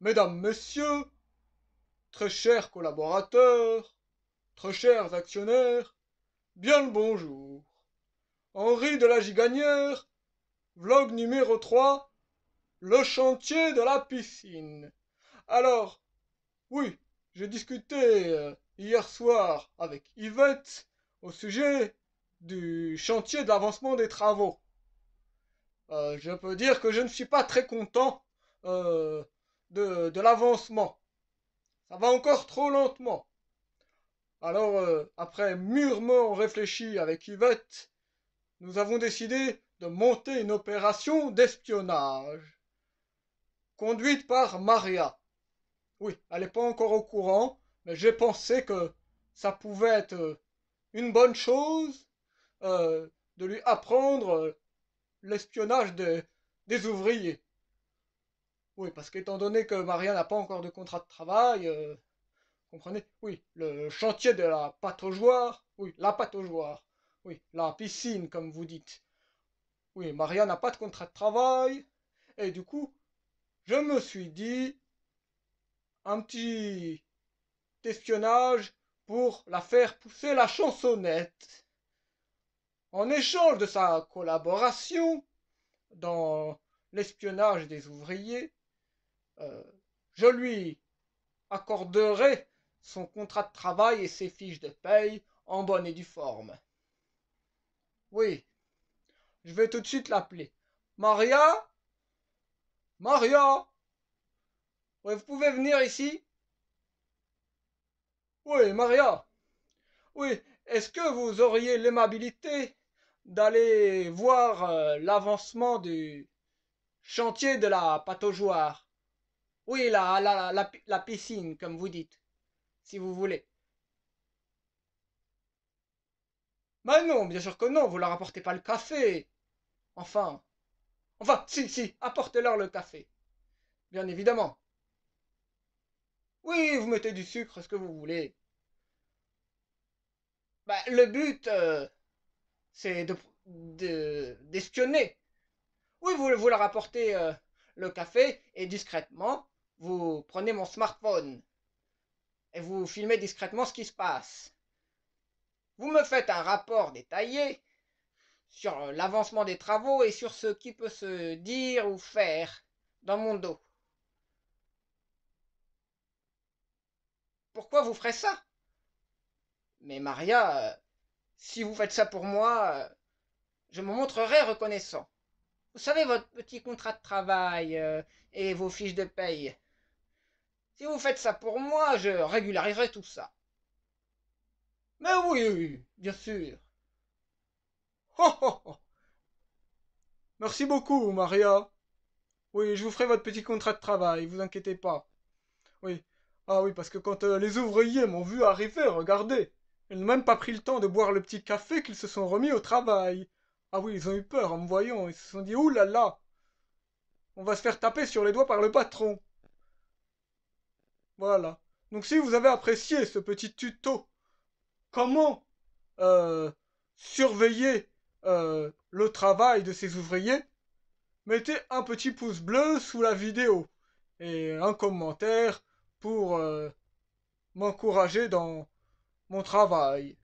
Mesdames, Messieurs, très chers collaborateurs, très chers actionnaires, bien le bonjour. Henri de la Giganière, vlog numéro 3, le chantier de la piscine. Alors, oui, j'ai discuté euh, hier soir avec Yvette au sujet du chantier de l'avancement des travaux. Euh, je peux dire que je ne suis pas très content euh, de, l'avancement. Ça va encore trop lentement. Alors, euh, après mûrement réfléchi avec Yvette, nous avons décidé de monter une opération d'espionnage, conduite par Maria. Oui, elle n'est pas encore au courant, mais j'ai pensé que ça pouvait être une bonne chose de lui apprendre l'espionnage des ouvriers. Oui, parce qu'étant donné que Maria n'a pas encore de contrat de travail, euh, comprenez Oui, le chantier de la pâte au oui, la pâte oui, la piscine, comme vous dites. Oui, Maria n'a pas de contrat de travail, et du coup, je me suis dit un petit espionnage pour la faire pousser la chansonnette en échange de sa collaboration dans l'espionnage des ouvriers, euh, je lui accorderai son contrat de travail et ses fiches de paye en bonne et due forme. Oui, je vais tout de suite l'appeler. Maria Maria Vous pouvez venir ici Oui, Maria. Oui, est-ce que vous auriez l'aimabilité d'aller voir euh, l'avancement du chantier de la pataugeoire. Oui, la, la, la, piscine, comme vous dites, si vous voulez. Mais ben non, bien sûr que non, vous leur apportez pas le café. Enfin. Enfin, si, si, apportez-leur le café. Bien évidemment. Oui, vous mettez du sucre, ce que vous voulez. Ben, le but, euh, c'est d'espionner. De, d'espionner. oui, vous, vous leur apportez euh, le café et discrètement, vous prenez mon smartphone et vous filmez discrètement ce qui se passe. Vous me faites un rapport détaillé sur l'avancement des travaux et sur ce qui peut se dire ou faire dans mon dos. Pourquoi vous ferez ça Mais Maria, euh, si vous faites ça pour moi euh, je me montrerai reconnaissant vous savez votre petit contrat de travail euh, et vos fiches de paye si vous faites ça pour moi je régulariserai tout ça mais oui bien sûr oh, merci beaucoup maria oui je vous ferai votre petit contrat de travail vous inquiétez pas oui ah oui parce que quand euh, les ouvriers m'ont vu arriver regardez ils n'ont même pas pris le temps de boire le petit café qu'ils se sont remis au travail. Ah oui, ils ont eu peur en me voyant. Ils se sont dit oulala, là là On va se faire taper sur les doigts par le patron. Voilà. Donc si vous avez apprécié ce petit tuto, comment euh, surveiller euh, le travail de ces ouvriers, mettez un petit pouce bleu sous la vidéo et un commentaire pour euh, m'encourager dans mon travail